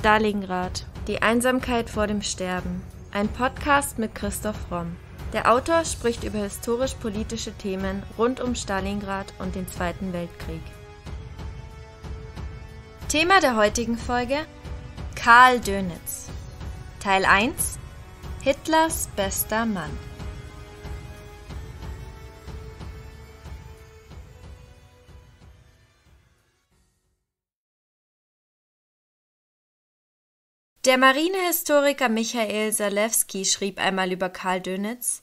Stalingrad. Die Einsamkeit vor dem Sterben. Ein Podcast mit Christoph Romm. Der Autor spricht über historisch-politische Themen rund um Stalingrad und den Zweiten Weltkrieg. Thema der heutigen Folge Karl Dönitz. Teil 1 Hitlers bester Mann. Der Marinehistoriker Michael Salewski schrieb einmal über Karl Dönitz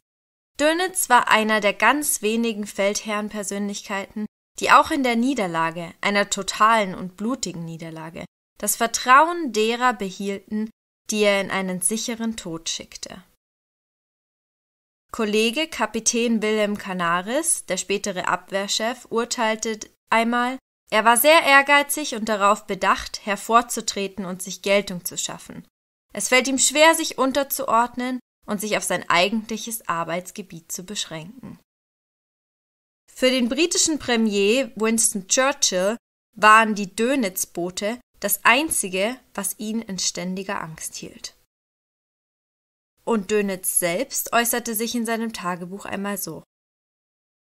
Dönitz war einer der ganz wenigen Feldherrenpersönlichkeiten, die auch in der Niederlage, einer totalen und blutigen Niederlage, das Vertrauen derer behielten, die er in einen sicheren Tod schickte. Kollege Kapitän Wilhelm Canaris, der spätere Abwehrchef, urteilte einmal er war sehr ehrgeizig und darauf bedacht, hervorzutreten und sich Geltung zu schaffen. Es fällt ihm schwer, sich unterzuordnen und sich auf sein eigentliches Arbeitsgebiet zu beschränken. Für den britischen Premier Winston Churchill waren die Dönitz-Boote das einzige, was ihn in ständiger Angst hielt. Und Dönitz selbst äußerte sich in seinem Tagebuch einmal so: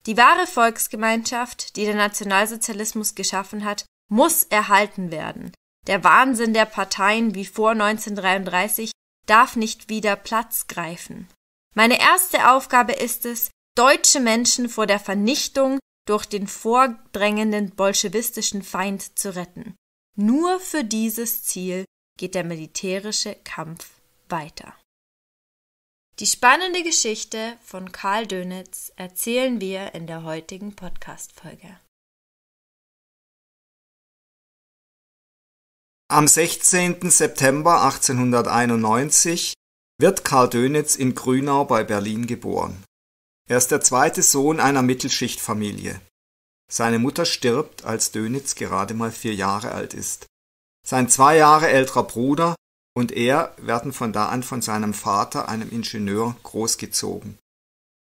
die wahre Volksgemeinschaft, die der Nationalsozialismus geschaffen hat, muss erhalten werden. Der Wahnsinn der Parteien wie vor 1933 darf nicht wieder Platz greifen. Meine erste Aufgabe ist es, deutsche Menschen vor der Vernichtung durch den vordrängenden bolschewistischen Feind zu retten. Nur für dieses Ziel geht der militärische Kampf weiter. Die spannende Geschichte von Karl Dönitz erzählen wir in der heutigen Podcast-Folge. Am 16. September 1891 wird Karl Dönitz in Grünau bei Berlin geboren. Er ist der zweite Sohn einer Mittelschichtfamilie. Seine Mutter stirbt, als Dönitz gerade mal vier Jahre alt ist. Sein zwei Jahre älterer Bruder und er werden von da an von seinem Vater, einem Ingenieur, großgezogen.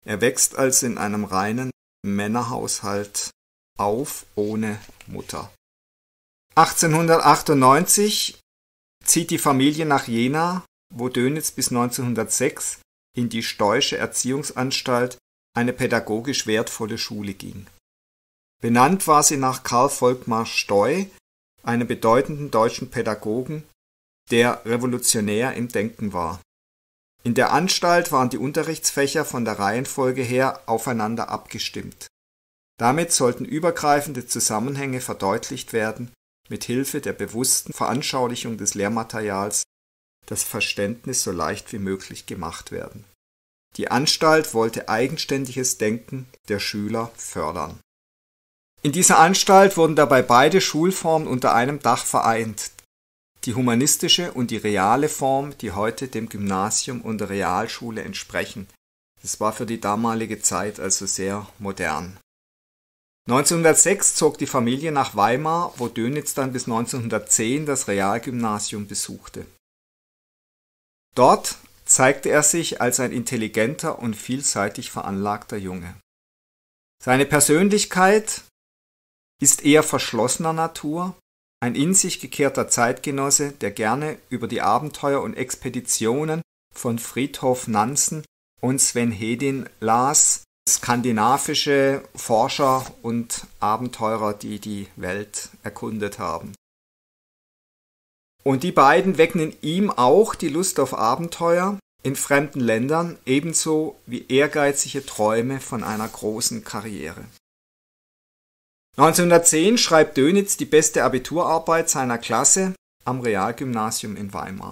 Er wächst also in einem reinen Männerhaushalt auf ohne Mutter. 1898 zieht die Familie nach Jena, wo Dönitz bis 1906 in die Steusche Erziehungsanstalt eine pädagogisch wertvolle Schule ging. Benannt war sie nach Karl Volkmar Steu, einem bedeutenden deutschen Pädagogen, der revolutionär im Denken war. In der Anstalt waren die Unterrichtsfächer von der Reihenfolge her aufeinander abgestimmt. Damit sollten übergreifende Zusammenhänge verdeutlicht werden, mit Hilfe der bewussten Veranschaulichung des Lehrmaterials das Verständnis so leicht wie möglich gemacht werden. Die Anstalt wollte eigenständiges Denken der Schüler fördern. In dieser Anstalt wurden dabei beide Schulformen unter einem Dach vereint, die humanistische und die reale Form, die heute dem Gymnasium und der Realschule entsprechen, das war für die damalige Zeit also sehr modern. 1906 zog die Familie nach Weimar, wo Dönitz dann bis 1910 das Realgymnasium besuchte. Dort zeigte er sich als ein intelligenter und vielseitig veranlagter Junge. Seine Persönlichkeit ist eher verschlossener Natur, ein in sich gekehrter Zeitgenosse, der gerne über die Abenteuer und Expeditionen von Friedhof Nansen und Sven Hedin las, skandinavische Forscher und Abenteurer, die die Welt erkundet haben. Und die beiden wecken in ihm auch die Lust auf Abenteuer in fremden Ländern, ebenso wie ehrgeizige Träume von einer großen Karriere. 1910 schreibt Dönitz die beste Abiturarbeit seiner Klasse am Realgymnasium in Weimar.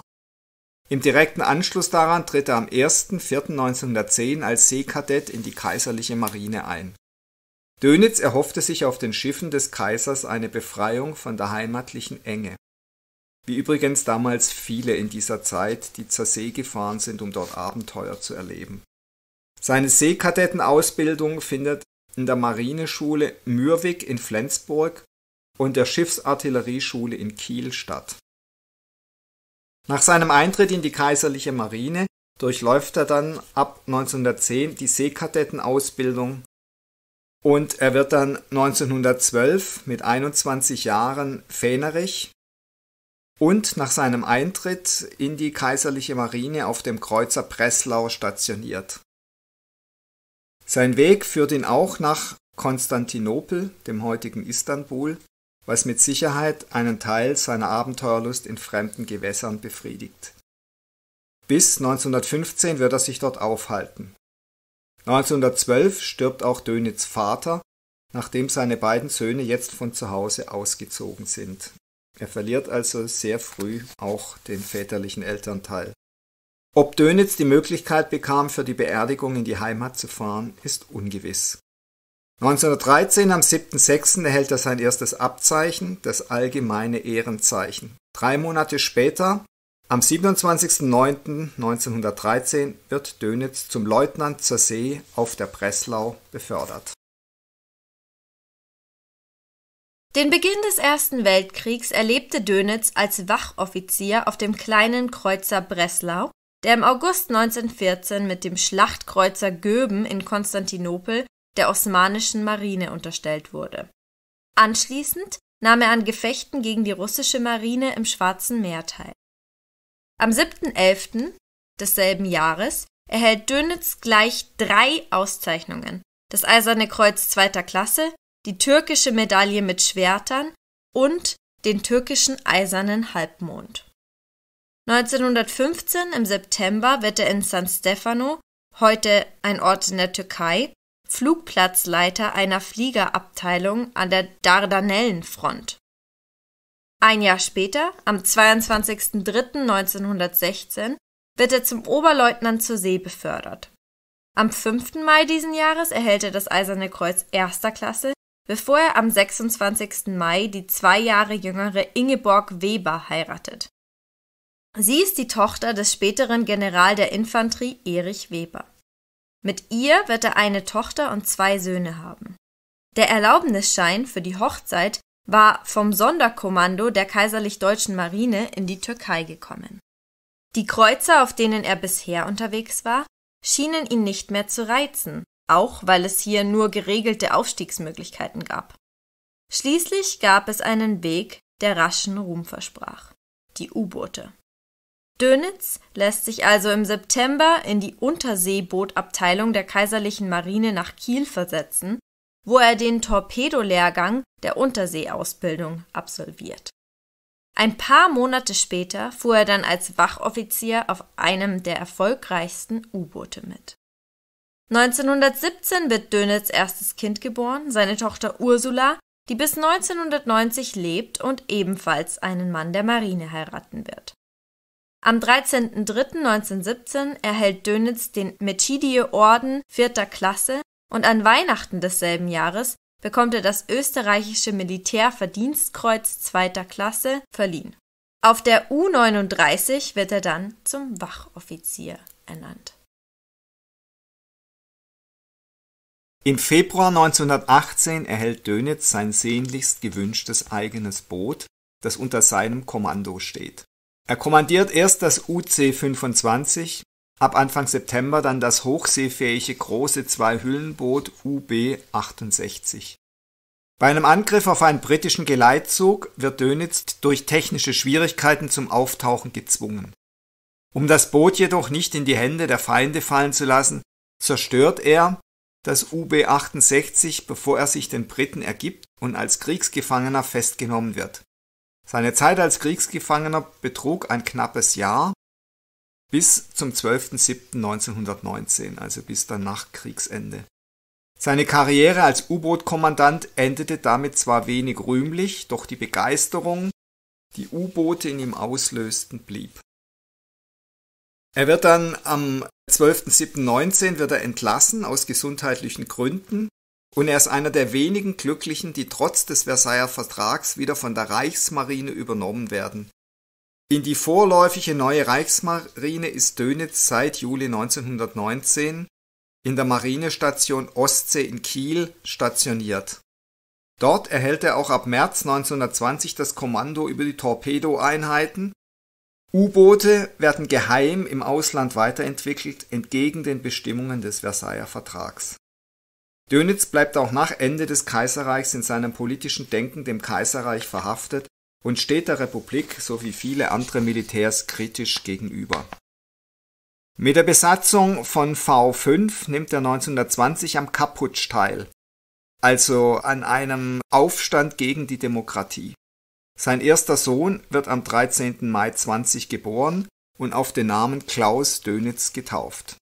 Im direkten Anschluss daran tritt er am 1.4.1910 als Seekadett in die kaiserliche Marine ein. Dönitz erhoffte sich auf den Schiffen des Kaisers eine Befreiung von der heimatlichen Enge, wie übrigens damals viele in dieser Zeit, die zur See gefahren sind, um dort Abenteuer zu erleben. Seine Seekadettenausbildung findet in der Marineschule Mürwik in Flensburg und der Schiffsartillerieschule in Kiel statt. Nach seinem Eintritt in die kaiserliche Marine durchläuft er dann ab 1910 die Seekadettenausbildung und er wird dann 1912 mit 21 Jahren Fähnerich und nach seinem Eintritt in die kaiserliche Marine auf dem Kreuzer Breslau stationiert. Sein Weg führt ihn auch nach Konstantinopel, dem heutigen Istanbul, was mit Sicherheit einen Teil seiner Abenteuerlust in fremden Gewässern befriedigt. Bis 1915 wird er sich dort aufhalten. 1912 stirbt auch Dönitz Vater, nachdem seine beiden Söhne jetzt von zu Hause ausgezogen sind. Er verliert also sehr früh auch den väterlichen Elternteil. Ob Dönitz die Möglichkeit bekam, für die Beerdigung in die Heimat zu fahren, ist ungewiss. 1913 am 7.6. erhält er sein erstes Abzeichen, das allgemeine Ehrenzeichen. Drei Monate später, am 27.09.1913, wird Dönitz zum Leutnant zur See auf der Breslau befördert. Den Beginn des Ersten Weltkriegs erlebte Dönitz als Wachoffizier auf dem kleinen Kreuzer Breslau der im August 1914 mit dem Schlachtkreuzer Göben in Konstantinopel der osmanischen Marine unterstellt wurde. Anschließend nahm er an Gefechten gegen die russische Marine im Schwarzen Meer teil. Am 7.11. desselben Jahres erhält Dönitz gleich drei Auszeichnungen: das Eiserne Kreuz zweiter Klasse, die türkische Medaille mit Schwertern und den türkischen Eisernen Halbmond 1915 im September wird er in San Stefano, heute ein Ort in der Türkei, Flugplatzleiter einer Fliegerabteilung an der Dardanellenfront. Ein Jahr später, am 22.03.1916, wird er zum Oberleutnant zur See befördert. Am 5. Mai diesen Jahres erhält er das Eiserne Kreuz erster Klasse, bevor er am 26. Mai die zwei Jahre jüngere Ingeborg Weber heiratet. Sie ist die Tochter des späteren General der Infanterie Erich Weber. Mit ihr wird er eine Tochter und zwei Söhne haben. Der Erlaubnisschein für die Hochzeit war vom Sonderkommando der Kaiserlich Deutschen Marine in die Türkei gekommen. Die Kreuzer, auf denen er bisher unterwegs war, schienen ihn nicht mehr zu reizen, auch weil es hier nur geregelte Aufstiegsmöglichkeiten gab. Schließlich gab es einen Weg, der raschen Ruhm versprach. Die U-Boote. Dönitz lässt sich also im September in die Unterseebootabteilung der Kaiserlichen Marine nach Kiel versetzen, wo er den Torpedolehrgang der Unterseeausbildung absolviert. Ein paar Monate später fuhr er dann als Wachoffizier auf einem der erfolgreichsten U-Boote mit. 1917 wird Dönitz erstes Kind geboren, seine Tochter Ursula, die bis 1990 lebt und ebenfalls einen Mann der Marine heiraten wird. Am 13.03.1917 erhält Dönitz den Metidie-Orden vierter Klasse und an Weihnachten desselben Jahres bekommt er das österreichische Militärverdienstkreuz zweiter Klasse verliehen. Auf der U39 wird er dann zum Wachoffizier ernannt. Im Februar 1918 erhält Dönitz sein sehnlichst gewünschtes eigenes Boot, das unter seinem Kommando steht. Er kommandiert erst das UC-25, ab Anfang September dann das hochseefähige große Zweihüllenboot UB-68. Bei einem Angriff auf einen britischen Geleitzug wird Dönitz durch technische Schwierigkeiten zum Auftauchen gezwungen. Um das Boot jedoch nicht in die Hände der Feinde fallen zu lassen, zerstört er das UB-68, bevor er sich den Briten ergibt und als Kriegsgefangener festgenommen wird. Seine Zeit als Kriegsgefangener betrug ein knappes Jahr bis zum 12.07.1919, also bis dann nach Kriegsende. Seine Karriere als U-Boot-Kommandant endete damit zwar wenig rühmlich, doch die Begeisterung, die U-Boote in ihm auslösten, blieb. Er wird dann am 12.07.19 wird er entlassen aus gesundheitlichen Gründen und er ist einer der wenigen Glücklichen, die trotz des Versailler Vertrags wieder von der Reichsmarine übernommen werden. In die vorläufige neue Reichsmarine ist Dönitz seit Juli 1919 in der Marinestation Ostsee in Kiel stationiert. Dort erhält er auch ab März 1920 das Kommando über die Torpedoeinheiten. U-Boote werden geheim im Ausland weiterentwickelt, entgegen den Bestimmungen des Versailler Vertrags. Dönitz bleibt auch nach Ende des Kaiserreichs in seinem politischen Denken dem Kaiserreich verhaftet und steht der Republik sowie viele andere Militärs kritisch gegenüber. Mit der Besatzung von V5 nimmt er 1920 am Kaputsch teil, also an einem Aufstand gegen die Demokratie. Sein erster Sohn wird am 13. Mai 20 geboren und auf den Namen Klaus Dönitz getauft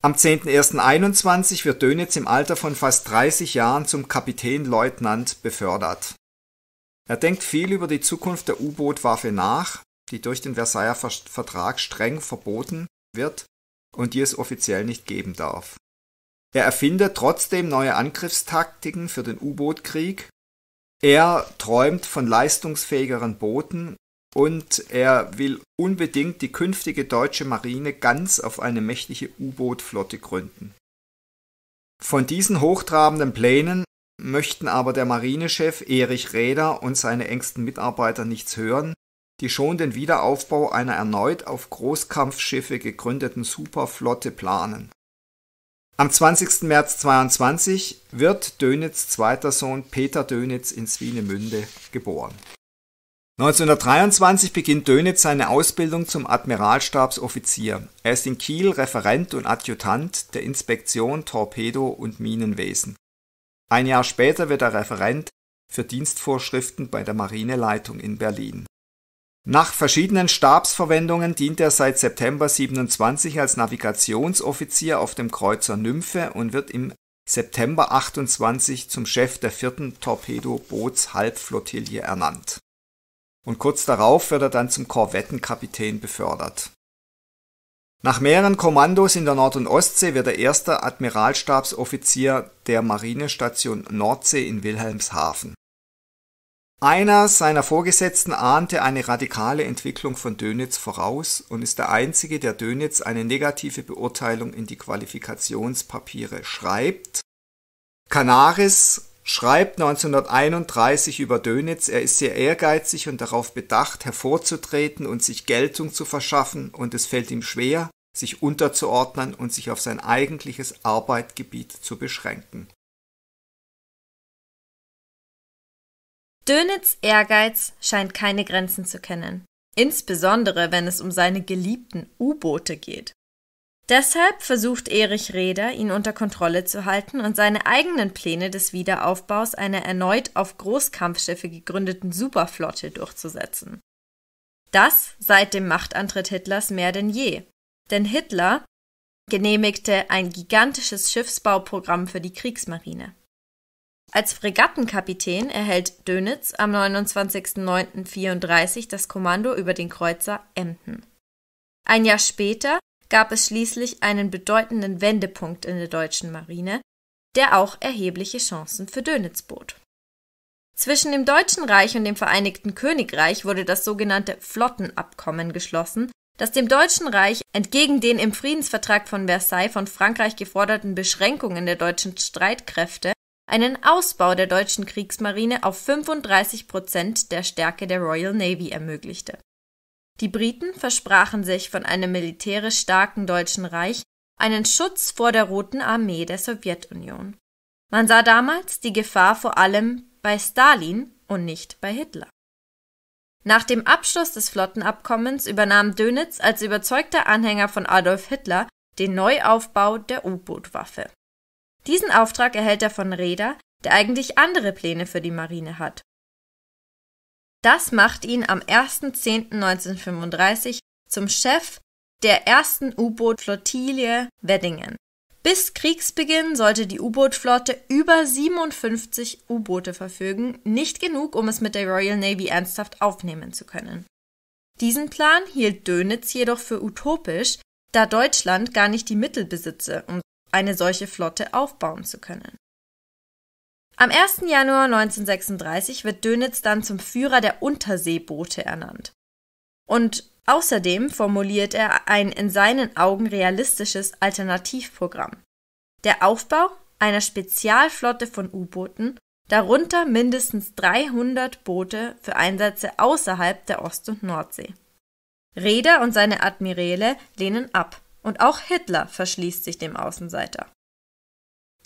am 10.01.21 wird Dönitz im Alter von fast 30 Jahren zum Kapitänleutnant befördert. Er denkt viel über die Zukunft der U-Boot-Waffe nach, die durch den Versailler Vertrag streng verboten wird und die es offiziell nicht geben darf. Er erfindet trotzdem neue Angriffstaktiken für den U-Boot-Krieg. Er träumt von leistungsfähigeren Booten und er will unbedingt die künftige deutsche Marine ganz auf eine mächtige U-Boot-Flotte gründen. Von diesen hochtrabenden Plänen möchten aber der Marinechef Erich Räder und seine engsten Mitarbeiter nichts hören, die schon den Wiederaufbau einer erneut auf Großkampfschiffe gegründeten Superflotte planen. Am 20. März 22 wird Dönitz' zweiter Sohn Peter Dönitz in Swinemünde geboren 1923 beginnt Dönitz seine Ausbildung zum Admiralstabsoffizier. Er ist in Kiel Referent und Adjutant der Inspektion Torpedo- und Minenwesen. Ein Jahr später wird er Referent für Dienstvorschriften bei der Marineleitung in Berlin. Nach verschiedenen Stabsverwendungen dient er seit September 27 als Navigationsoffizier auf dem Kreuzer Nymphe und wird im September 28 zum Chef der vierten Torpedobootshalbflottille ernannt und kurz darauf wird er dann zum Korvettenkapitän befördert. Nach mehreren Kommandos in der Nord- und Ostsee wird er erster Admiralstabsoffizier der Marinestation Nordsee in Wilhelmshaven. Einer seiner Vorgesetzten ahnte eine radikale Entwicklung von Dönitz voraus und ist der einzige, der Dönitz eine negative Beurteilung in die Qualifikationspapiere schreibt. Canaris schreibt 1931 über Dönitz, er ist sehr ehrgeizig und darauf bedacht, hervorzutreten und sich Geltung zu verschaffen, und es fällt ihm schwer, sich unterzuordnen und sich auf sein eigentliches Arbeitgebiet zu beschränken. Dönitz Ehrgeiz scheint keine Grenzen zu kennen, insbesondere wenn es um seine geliebten U-Boote geht. Deshalb versucht Erich Reder, ihn unter Kontrolle zu halten und seine eigenen Pläne des Wiederaufbaus einer erneut auf Großkampfschiffe gegründeten Superflotte durchzusetzen. Das seit dem Machtantritt Hitlers mehr denn je. Denn Hitler genehmigte ein gigantisches Schiffsbauprogramm für die Kriegsmarine. Als Fregattenkapitän erhält Dönitz am 29.09.34 das Kommando über den Kreuzer Emden. Ein Jahr später gab es schließlich einen bedeutenden Wendepunkt in der deutschen Marine, der auch erhebliche Chancen für Dönitz bot. Zwischen dem Deutschen Reich und dem Vereinigten Königreich wurde das sogenannte Flottenabkommen geschlossen, das dem Deutschen Reich entgegen den im Friedensvertrag von Versailles von Frankreich geforderten Beschränkungen der deutschen Streitkräfte einen Ausbau der deutschen Kriegsmarine auf 35 Prozent der Stärke der Royal Navy ermöglichte die Briten versprachen sich von einem militärisch starken Deutschen Reich einen Schutz vor der Roten Armee der Sowjetunion. Man sah damals die Gefahr vor allem bei Stalin und nicht bei Hitler. Nach dem Abschluss des Flottenabkommens übernahm Dönitz als überzeugter Anhänger von Adolf Hitler den Neuaufbau der U-Boot-Waffe. Diesen Auftrag erhält er von Reda, der eigentlich andere Pläne für die Marine hat das macht ihn am 1.10.1935 zum Chef der ersten U-Boot-Flottille Weddingen. Bis Kriegsbeginn sollte die U-Boot-Flotte über 57 U-Boote verfügen, nicht genug, um es mit der Royal Navy ernsthaft aufnehmen zu können. Diesen Plan hielt Dönitz jedoch für utopisch, da Deutschland gar nicht die Mittel besitze, um eine solche Flotte aufbauen zu können am 1. Januar 1936 wird Dönitz dann zum Führer der Unterseeboote ernannt. Und außerdem formuliert er ein in seinen Augen realistisches Alternativprogramm. Der Aufbau einer Spezialflotte von U-Booten, darunter mindestens 300 Boote für Einsätze außerhalb der Ost- und Nordsee. Reeder und seine Admiräle lehnen ab und auch Hitler verschließt sich dem Außenseiter.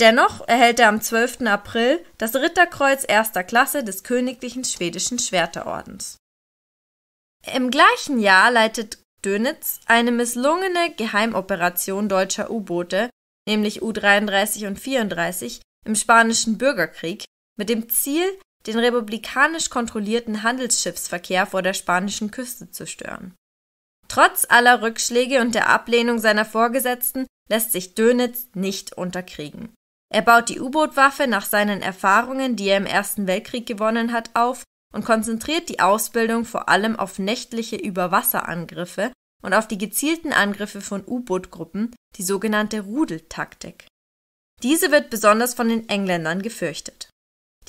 Dennoch erhält er am 12. April das Ritterkreuz erster Klasse des Königlichen Schwedischen Schwerterordens. Im gleichen Jahr leitet Dönitz eine misslungene Geheimoperation deutscher U-Boote, nämlich U-33 und 34, im Spanischen Bürgerkrieg mit dem Ziel, den republikanisch kontrollierten Handelsschiffsverkehr vor der spanischen Küste zu stören. Trotz aller Rückschläge und der Ablehnung seiner Vorgesetzten lässt sich Dönitz nicht unterkriegen. Er baut die U-Boot-Waffe nach seinen Erfahrungen, die er im Ersten Weltkrieg gewonnen hat, auf und konzentriert die Ausbildung vor allem auf nächtliche Überwasserangriffe und auf die gezielten Angriffe von U-Boot-Gruppen, die sogenannte Rudeltaktik. Diese wird besonders von den Engländern gefürchtet.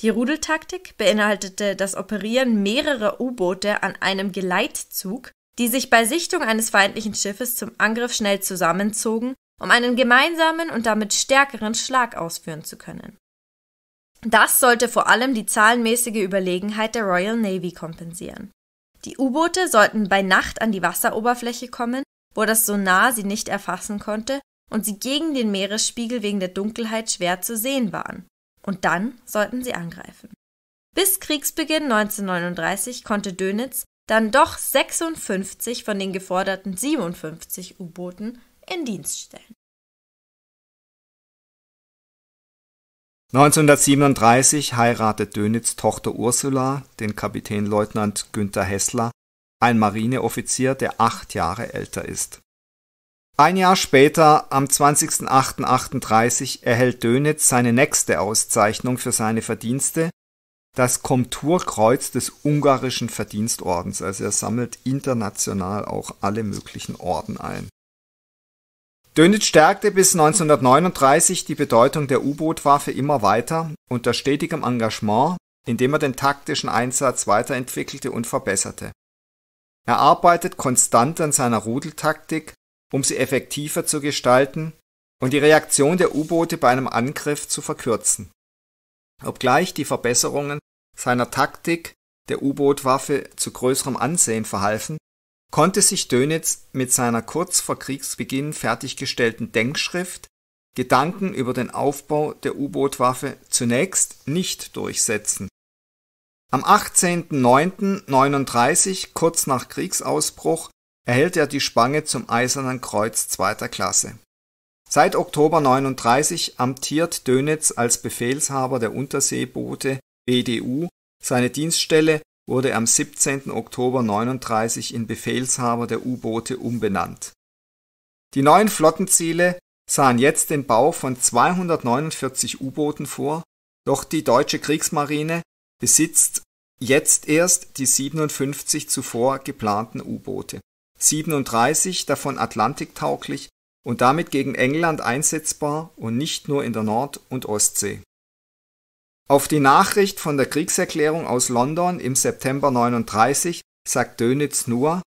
Die Rudeltaktik beinhaltete das Operieren mehrerer U-Boote an einem Geleitzug, die sich bei Sichtung eines feindlichen Schiffes zum Angriff schnell zusammenzogen um einen gemeinsamen und damit stärkeren Schlag ausführen zu können. Das sollte vor allem die zahlenmäßige Überlegenheit der Royal Navy kompensieren. Die U-Boote sollten bei Nacht an die Wasseroberfläche kommen, wo das Sonar sie nicht erfassen konnte und sie gegen den Meeresspiegel wegen der Dunkelheit schwer zu sehen waren. Und dann sollten sie angreifen. Bis Kriegsbeginn 1939 konnte Dönitz dann doch 56 von den geforderten 57 U-Booten in Dienst stellen. 1937 heiratet Dönitz Tochter Ursula den Kapitänleutnant Günther Hessler, ein Marineoffizier, der acht Jahre älter ist. Ein Jahr später, am 20.08.38, erhält Dönitz seine nächste Auszeichnung für seine Verdienste, das Komturkreuz des Ungarischen Verdienstordens. Also er sammelt international auch alle möglichen Orden ein. Dönitz stärkte bis 1939 die Bedeutung der U-Boot-Waffe immer weiter unter stetigem Engagement, indem er den taktischen Einsatz weiterentwickelte und verbesserte. Er arbeitet konstant an seiner Rudeltaktik, um sie effektiver zu gestalten und die Reaktion der U-Boote bei einem Angriff zu verkürzen. Obgleich die Verbesserungen seiner Taktik der U-Boot-Waffe zu größerem Ansehen verhalfen, konnte sich Dönitz mit seiner kurz vor Kriegsbeginn fertiggestellten Denkschrift Gedanken über den Aufbau der U-Boot-Waffe zunächst nicht durchsetzen. Am 18.09.39, kurz nach Kriegsausbruch, erhält er die Spange zum Eisernen Kreuz zweiter Klasse. Seit Oktober 39 amtiert Dönitz als Befehlshaber der Unterseeboote BDU, seine Dienststelle wurde am 17. Oktober 1939 in Befehlshaber der U-Boote umbenannt. Die neuen Flottenziele sahen jetzt den Bau von 249 U-Booten vor, doch die deutsche Kriegsmarine besitzt jetzt erst die 57 zuvor geplanten U-Boote. 37 davon atlantiktauglich und damit gegen England einsetzbar und nicht nur in der Nord- und Ostsee auf die Nachricht von der Kriegserklärung aus London im September 39 sagt Dönitz nur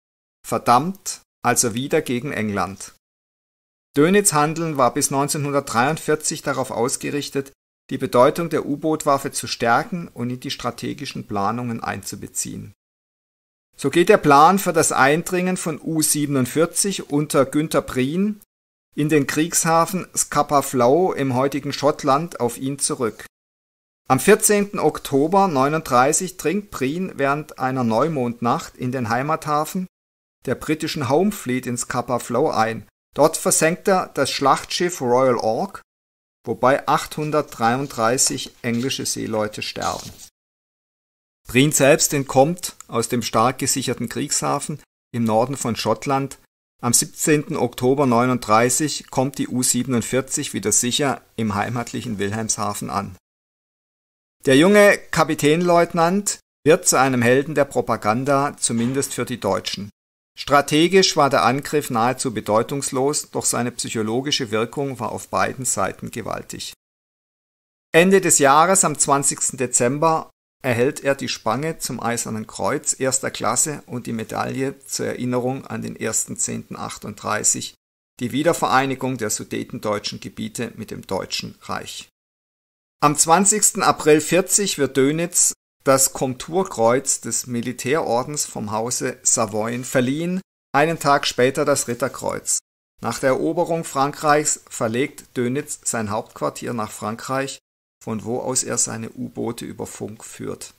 Verdammt, also wieder gegen England. Dönitz Handeln war bis 1943 darauf ausgerichtet, die Bedeutung der U-Boot-Waffe zu stärken und in die strategischen Planungen einzubeziehen. So geht der Plan für das Eindringen von U-47 unter Günter Prien in den Kriegshafen Scapa Flow im heutigen Schottland auf ihn zurück. Am 14. Oktober 39 dringt Prien während einer Neumondnacht in den Heimathafen der britischen Home Fleet ins Kappa Flow ein. Dort versenkt er das Schlachtschiff Royal Ork, wobei 833 englische Seeleute sterben. Prien selbst entkommt aus dem stark gesicherten Kriegshafen im Norden von Schottland. Am 17. Oktober 39 kommt die U-47 wieder sicher im heimatlichen Wilhelmshaven an. Der junge Kapitänleutnant wird zu einem Helden der Propaganda, zumindest für die Deutschen. Strategisch war der Angriff nahezu bedeutungslos, doch seine psychologische Wirkung war auf beiden Seiten gewaltig. Ende des Jahres, am 20. Dezember, erhält er die Spange zum Eisernen Kreuz erster Klasse und die Medaille zur Erinnerung an den 1.10.38, die Wiedervereinigung der sudetendeutschen Gebiete mit dem Deutschen Reich. Am 20. April 40 wird Dönitz das Komturkreuz des Militärordens vom Hause Savoyen verliehen, einen Tag später das Ritterkreuz. Nach der Eroberung Frankreichs verlegt Dönitz sein Hauptquartier nach Frankreich, von wo aus er seine U-Boote über Funk führt.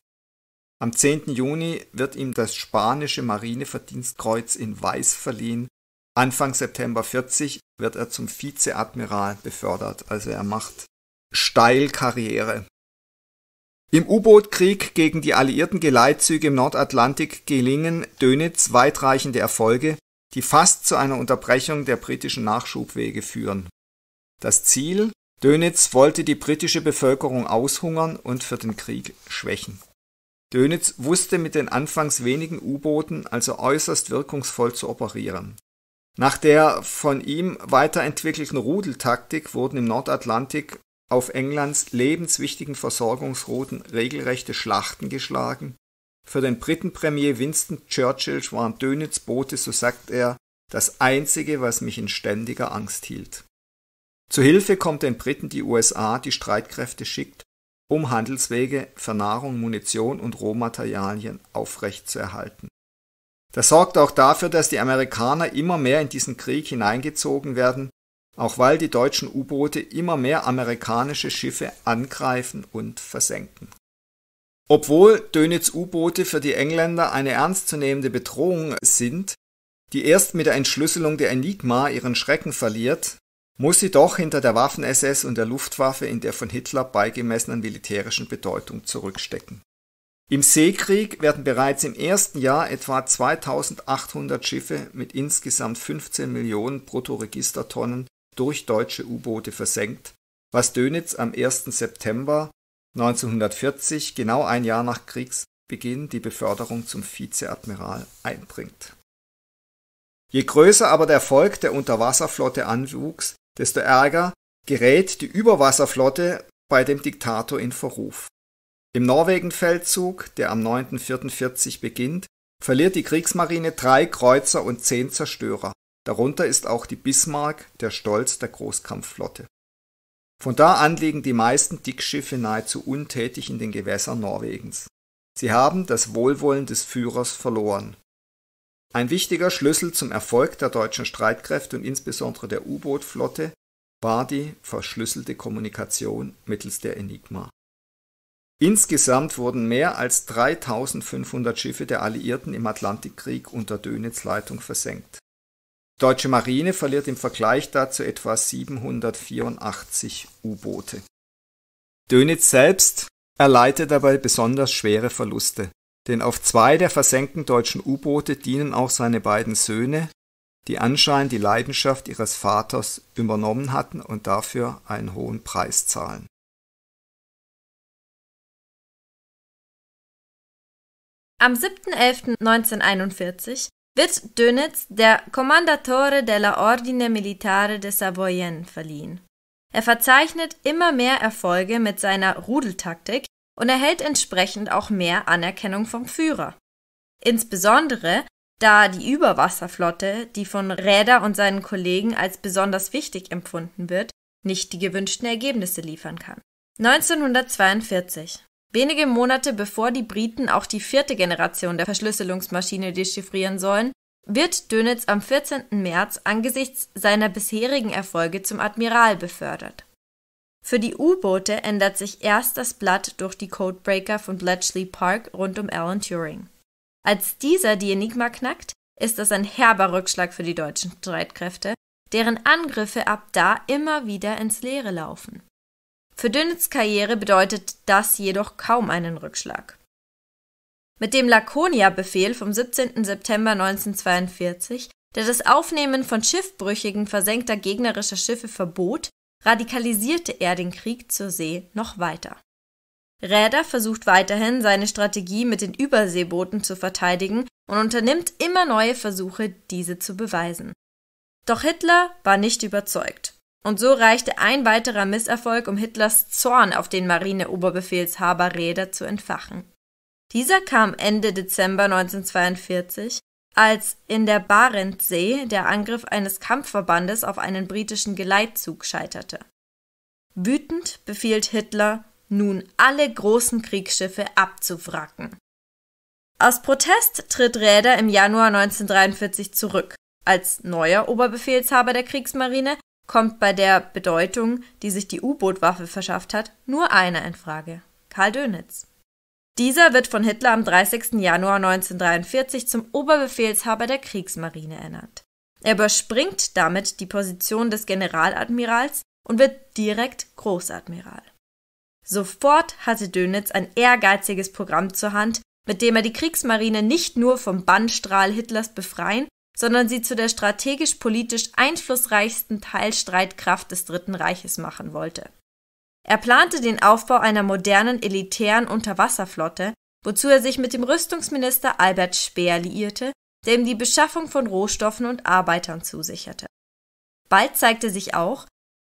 Am 10. Juni wird ihm das spanische Marineverdienstkreuz in Weiß verliehen. Anfang September 40 wird er zum Vizeadmiral befördert, also er macht Steilkarriere. Im U-Boot-Krieg gegen die alliierten Geleitzüge im Nordatlantik gelingen Dönitz weitreichende Erfolge, die fast zu einer Unterbrechung der britischen Nachschubwege führen. Das Ziel? Dönitz wollte die britische Bevölkerung aushungern und für den Krieg schwächen. Dönitz wusste mit den anfangs wenigen U-Booten also äußerst wirkungsvoll zu operieren. Nach der von ihm weiterentwickelten Rudeltaktik wurden im Nordatlantik auf Englands lebenswichtigen Versorgungsrouten regelrechte Schlachten geschlagen. Für den Britenpremier Winston Churchill waren Dönitz Boote, so sagt er, das Einzige, was mich in ständiger Angst hielt. Zu Hilfe kommt den Briten die USA, die Streitkräfte schickt, um Handelswege für Nahrung, Munition und Rohmaterialien aufrechtzuerhalten. Das sorgt auch dafür, dass die Amerikaner immer mehr in diesen Krieg hineingezogen werden auch weil die deutschen U-Boote immer mehr amerikanische Schiffe angreifen und versenken. Obwohl Dönitz U-Boote für die Engländer eine ernstzunehmende Bedrohung sind, die erst mit der Entschlüsselung der Enigma ihren Schrecken verliert, muss sie doch hinter der Waffen-SS und der Luftwaffe in der von Hitler beigemessenen militärischen Bedeutung zurückstecken. Im Seekrieg werden bereits im ersten Jahr etwa 2800 Schiffe mit insgesamt 15 Millionen Bruttoregistertonnen durch deutsche U-Boote versenkt, was Dönitz am 1. September 1940, genau ein Jahr nach Kriegsbeginn, die Beförderung zum Vizeadmiral einbringt. Je größer aber der Erfolg der Unterwasserflotte anwuchs, desto ärger gerät die Überwasserflotte bei dem Diktator in Verruf. Im Norwegenfeldzug, der am 9.4.40 beginnt, verliert die Kriegsmarine drei Kreuzer und zehn Zerstörer. Darunter ist auch die Bismarck, der Stolz der Großkampfflotte. Von da an liegen die meisten Dickschiffe nahezu untätig in den Gewässern Norwegens. Sie haben das Wohlwollen des Führers verloren. Ein wichtiger Schlüssel zum Erfolg der deutschen Streitkräfte und insbesondere der U-Boot-Flotte war die verschlüsselte Kommunikation mittels der Enigma. Insgesamt wurden mehr als 3500 Schiffe der Alliierten im Atlantikkrieg unter Dönitz Leitung versenkt. Deutsche Marine verliert im Vergleich dazu etwa 784 U-Boote. Dönitz selbst erleidete dabei besonders schwere Verluste, denn auf zwei der versenkten deutschen U-Boote dienen auch seine beiden Söhne, die anscheinend die Leidenschaft ihres Vaters übernommen hatten und dafür einen hohen Preis zahlen. Am 7.11.1941 wird Dönitz der Kommandatore della Ordine Militare de Savoyen verliehen. Er verzeichnet immer mehr Erfolge mit seiner Rudeltaktik und erhält entsprechend auch mehr Anerkennung vom Führer. Insbesondere da die Überwasserflotte, die von Räder und seinen Kollegen als besonders wichtig empfunden wird, nicht die gewünschten Ergebnisse liefern kann. 1942 Wenige Monate bevor die Briten auch die vierte Generation der Verschlüsselungsmaschine dechiffrieren sollen, wird Dönitz am 14. März angesichts seiner bisherigen Erfolge zum Admiral befördert. Für die U-Boote ändert sich erst das Blatt durch die Codebreaker von Bletchley Park rund um Alan Turing. Als dieser die Enigma knackt, ist das ein herber Rückschlag für die deutschen Streitkräfte, deren Angriffe ab da immer wieder ins Leere laufen. Für Dönitz Karriere bedeutet das jedoch kaum einen Rückschlag. Mit dem Laconia-Befehl vom 17. September 1942, der das Aufnehmen von Schiffbrüchigen versenkter gegnerischer Schiffe verbot, radikalisierte er den Krieg zur See noch weiter. Räder versucht weiterhin, seine Strategie mit den Überseebooten zu verteidigen und unternimmt immer neue Versuche, diese zu beweisen. Doch Hitler war nicht überzeugt. Und so reichte ein weiterer Misserfolg, um Hitlers Zorn auf den Marineoberbefehlshaber Räder zu entfachen. Dieser kam Ende Dezember 1942, als in der Barentssee der Angriff eines Kampfverbandes auf einen britischen Geleitzug scheiterte. Wütend befiehlt Hitler, nun alle großen Kriegsschiffe abzuwracken. Aus Protest tritt Räder im Januar 1943 zurück als neuer Oberbefehlshaber der Kriegsmarine kommt bei der Bedeutung, die sich die U-Boot-Waffe verschafft hat, nur einer in Frage: Karl Dönitz. Dieser wird von Hitler am 30. Januar 1943 zum Oberbefehlshaber der Kriegsmarine ernannt. Er überspringt damit die Position des Generaladmirals und wird direkt Großadmiral. Sofort hatte Dönitz ein ehrgeiziges Programm zur Hand, mit dem er die Kriegsmarine nicht nur vom Bannstrahl Hitlers befreien, sondern sie zu der strategisch-politisch einflussreichsten Teilstreitkraft des Dritten Reiches machen wollte. Er plante den Aufbau einer modernen, elitären Unterwasserflotte, wozu er sich mit dem Rüstungsminister Albert Speer liierte, der ihm die Beschaffung von Rohstoffen und Arbeitern zusicherte. Bald zeigte sich auch,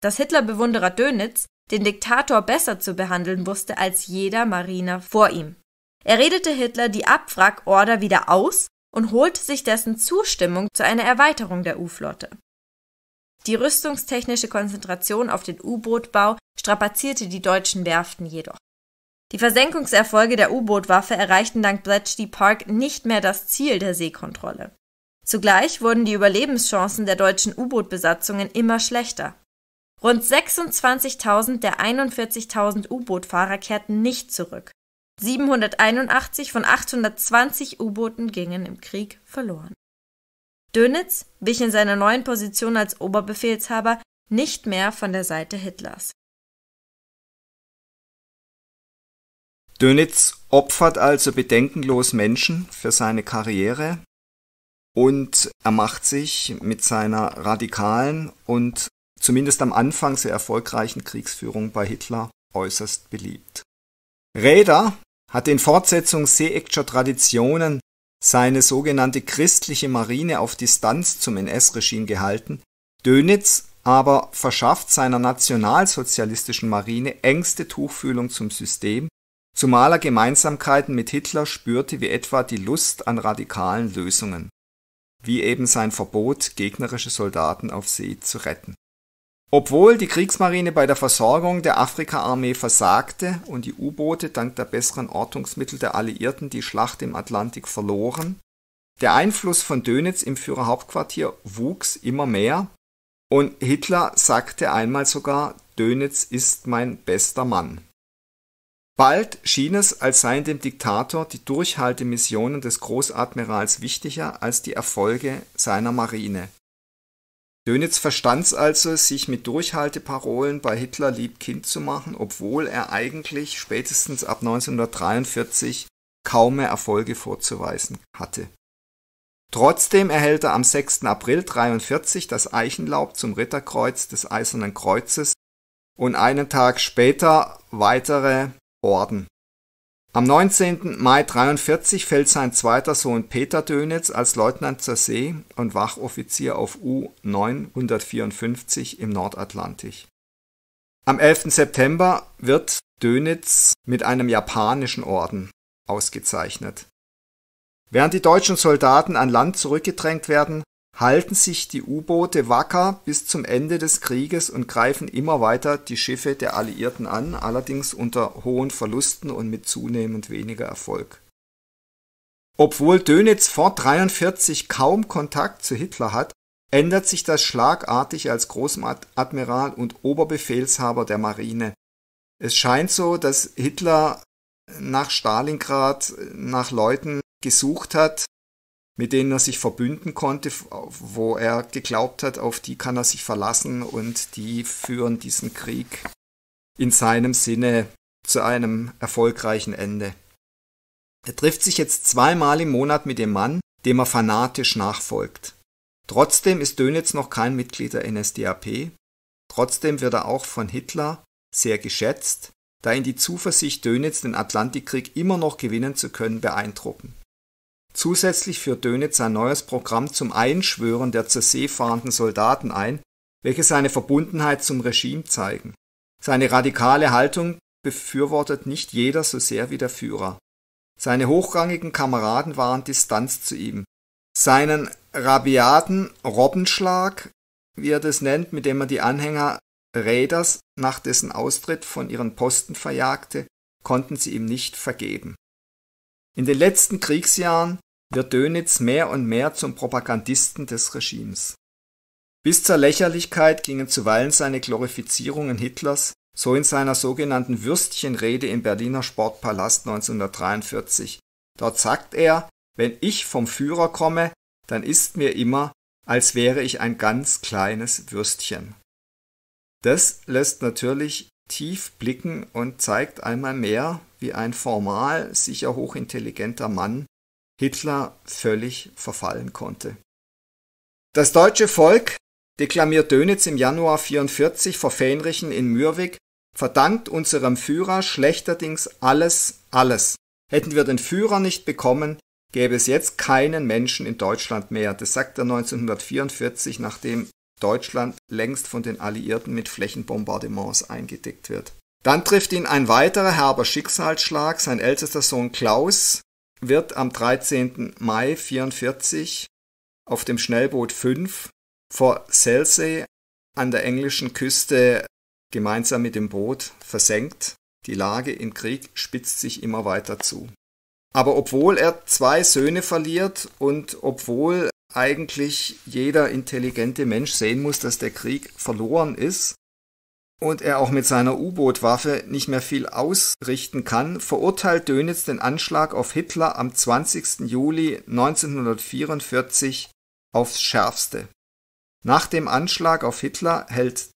dass Hitler-Bewunderer Dönitz den Diktator besser zu behandeln wusste als jeder Mariner vor ihm. Er redete Hitler die Abwrackorder wieder aus und holte sich dessen Zustimmung zu einer Erweiterung der U-Flotte. Die rüstungstechnische Konzentration auf den U-Bootbau strapazierte die deutschen Werften jedoch. Die Versenkungserfolge der U-Boot-Waffe erreichten dank Bletchley Park nicht mehr das Ziel der Seekontrolle. Zugleich wurden die Überlebenschancen der deutschen U-Boot-Besatzungen immer schlechter. Rund 26.000 der 41.000 U-Boot-Fahrer kehrten nicht zurück. 781 von 820 U-Booten gingen im Krieg verloren. Dönitz wich in seiner neuen Position als Oberbefehlshaber nicht mehr von der Seite Hitlers. Dönitz opfert also bedenkenlos Menschen für seine Karriere und er macht sich mit seiner radikalen und zumindest am Anfang sehr erfolgreichen Kriegsführung bei Hitler äußerst beliebt. Räder hat in Fortsetzung seekscher Traditionen seine sogenannte christliche Marine auf Distanz zum NS-Regime gehalten, Dönitz aber verschafft seiner nationalsozialistischen Marine engste Tuchfühlung zum System, zumal er Gemeinsamkeiten mit Hitler spürte wie etwa die Lust an radikalen Lösungen, wie eben sein Verbot, gegnerische Soldaten auf See zu retten obwohl die Kriegsmarine bei der Versorgung der Afrika-Armee versagte und die U-Boote dank der besseren Ortungsmittel der Alliierten die Schlacht im Atlantik verloren, der Einfluss von Dönitz im Führerhauptquartier wuchs immer mehr und Hitler sagte einmal sogar, Dönitz ist mein bester Mann. Bald schien es, als seien dem Diktator die Durchhaltemissionen des Großadmirals wichtiger als die Erfolge seiner Marine. Dönitz verstand es also, sich mit Durchhalteparolen bei Hitler lieb Kind zu machen, obwohl er eigentlich spätestens ab 1943 kaum mehr Erfolge vorzuweisen hatte. Trotzdem erhält er am 6. April 1943 das Eichenlaub zum Ritterkreuz des Eisernen Kreuzes und einen Tag später weitere Orden. Am 19. Mai 43 fällt sein zweiter Sohn Peter Dönitz als Leutnant zur See und Wachoffizier auf U-954 im Nordatlantik. Am 11. September wird Dönitz mit einem japanischen Orden ausgezeichnet. Während die deutschen Soldaten an Land zurückgedrängt werden, halten sich die U-Boote wacker bis zum Ende des Krieges und greifen immer weiter die Schiffe der Alliierten an, allerdings unter hohen Verlusten und mit zunehmend weniger Erfolg. Obwohl Dönitz vor 43 kaum Kontakt zu Hitler hat, ändert sich das schlagartig als Großadmiral und Oberbefehlshaber der Marine. Es scheint so, dass Hitler nach Stalingrad äh, nach Leuten gesucht hat, mit denen er sich verbünden konnte, wo er geglaubt hat, auf die kann er sich verlassen und die führen diesen Krieg in seinem Sinne zu einem erfolgreichen Ende. Er trifft sich jetzt zweimal im Monat mit dem Mann, dem er fanatisch nachfolgt. Trotzdem ist Dönitz noch kein Mitglied der NSDAP, trotzdem wird er auch von Hitler sehr geschätzt, da ihn die Zuversicht Dönitz, den Atlantikkrieg immer noch gewinnen zu können, beeindrucken zusätzlich führt Dönitz ein neues Programm zum Einschwören der zur See fahrenden Soldaten ein, welche seine Verbundenheit zum Regime zeigen. Seine radikale Haltung befürwortet nicht jeder so sehr wie der Führer. Seine hochrangigen Kameraden waren Distanz zu ihm. Seinen rabiaten Robbenschlag, wie er das nennt, mit dem er die Anhänger Raiders nach dessen Austritt von ihren Posten verjagte, konnten sie ihm nicht vergeben. In den letzten Kriegsjahren wird Dönitz mehr und mehr zum Propagandisten des Regimes. Bis zur Lächerlichkeit gingen zuweilen seine Glorifizierungen Hitlers, so in seiner sogenannten Würstchenrede im Berliner Sportpalast 1943. Dort sagt er, wenn ich vom Führer komme, dann ist mir immer, als wäre ich ein ganz kleines Würstchen. Das lässt natürlich tief blicken und zeigt einmal mehr, wie ein formal sicher hochintelligenter Mann Hitler völlig verfallen konnte. Das deutsche Volk deklamiert Dönitz im Januar 1944 vor Fähnrichen in Mürwik, verdankt unserem Führer schlechterdings alles, alles. Hätten wir den Führer nicht bekommen, gäbe es jetzt keinen Menschen in Deutschland mehr. Das sagt er 1944, nachdem Deutschland längst von den Alliierten mit Flächenbombardements eingedeckt wird. Dann trifft ihn ein weiterer herber Schicksalsschlag. Sein ältester Sohn Klaus wird am 13. Mai 1944 auf dem Schnellboot 5 vor Selsey an der englischen Küste gemeinsam mit dem Boot versenkt. Die Lage im Krieg spitzt sich immer weiter zu. Aber obwohl er zwei Söhne verliert und obwohl eigentlich jeder intelligente Mensch sehen muss, dass der Krieg verloren ist, und er auch mit seiner U-Boot-Waffe nicht mehr viel ausrichten kann, verurteilt Dönitz den Anschlag auf Hitler am 20. Juli 1944 aufs Schärfste. Nach dem Anschlag auf Hitler hält